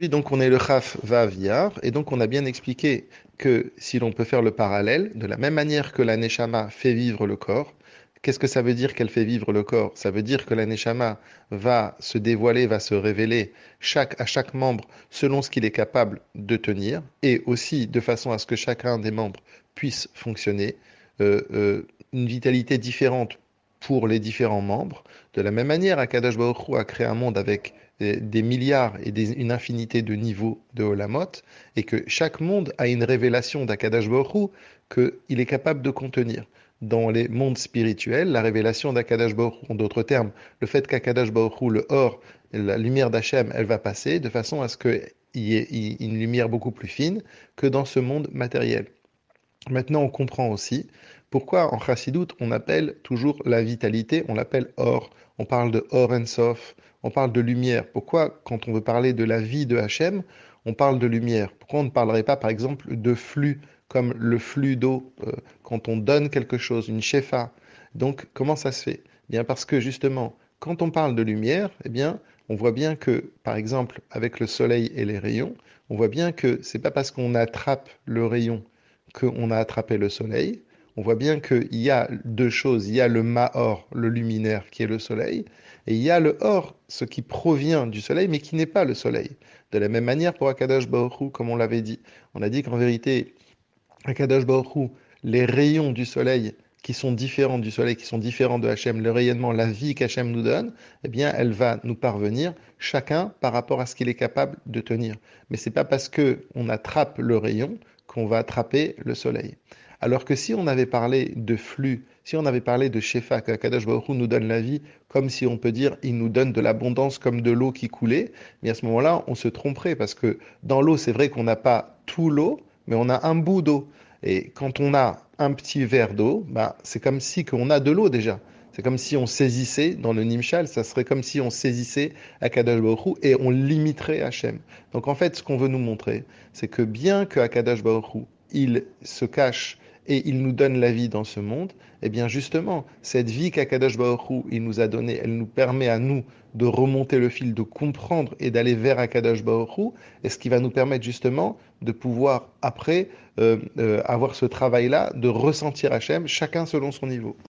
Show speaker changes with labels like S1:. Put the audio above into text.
S1: donc on est le Chaf Vav yar et donc on a bien expliqué que si l'on peut faire le parallèle, de la même manière que la Neshama fait vivre le corps, Qu'est-ce que ça veut dire qu'elle fait vivre le corps Ça veut dire que la neshama va se dévoiler, va se révéler chaque, à chaque membre selon ce qu'il est capable de tenir et aussi de façon à ce que chacun des membres puisse fonctionner. Euh, euh, une vitalité différente pour les différents membres. De la même manière, Akadash Baruch a créé un monde avec euh, des milliards et des, une infinité de niveaux de holamot et que chaque monde a une révélation d'Akadash que qu'il est capable de contenir. Dans les mondes spirituels, la révélation d'Akadash Baruch en d'autres termes, le fait qu'Akadash le or, la lumière d'Hachem, elle va passer de façon à ce qu'il y ait une lumière beaucoup plus fine que dans ce monde matériel. Maintenant, on comprend aussi pourquoi en Chassidoute, on appelle toujours la vitalité, on l'appelle or. On parle de or en sof, on parle de lumière. Pourquoi, quand on veut parler de la vie de Hachem, on parle de lumière Pourquoi on ne parlerait pas, par exemple, de flux, comme le flux d'eau, euh, quand on donne quelque chose, une chefa. Donc, comment ça se fait eh Bien Parce que, justement, quand on parle de lumière, eh bien, on voit bien que, par exemple, avec le soleil et les rayons, on voit bien que c'est pas parce qu'on attrape le rayon qu'on a attrapé le soleil, on voit bien qu'il y a deux choses. Il y a le ma'or, le luminaire, qui est le soleil, et il y a le or, ce qui provient du soleil, mais qui n'est pas le soleil. De la même manière pour Akadosh Baruch comme on l'avait dit. On a dit qu'en vérité, Akadosh Baruch les rayons du soleil qui sont différents du soleil, qui sont différents de Hachem, le rayonnement, la vie qu'Hachem nous donne, eh bien, elle va nous parvenir, chacun par rapport à ce qu'il est capable de tenir. Mais ce n'est pas parce que on attrape le rayon qu'on va attraper le soleil. Alors que si on avait parlé de flux, si on avait parlé de Shefa, qu'Akadash Baruch nous donne la vie, comme si on peut dire il nous donne de l'abondance comme de l'eau qui coulait, mais à ce moment-là, on se tromperait parce que dans l'eau, c'est vrai qu'on n'a pas tout l'eau, mais on a un bout d'eau. Et quand on a un petit verre d'eau, bah, c'est comme si qu'on a de l'eau déjà. C'est comme si on saisissait, dans le Nimshal, ça serait comme si on saisissait Akadash Baruch et on limiterait Hachem. Donc en fait, ce qu'on veut nous montrer, c'est que bien que Akadash il se cache et il nous donne la vie dans ce monde, eh bien justement, cette vie qu'Akadash Baruch il nous a donnée, elle nous permet à nous de remonter le fil, de comprendre et d'aller vers Akadash Baruch et ce qui va nous permettre justement de pouvoir après euh, euh, avoir ce travail-là, de ressentir Hachem, chacun selon son niveau.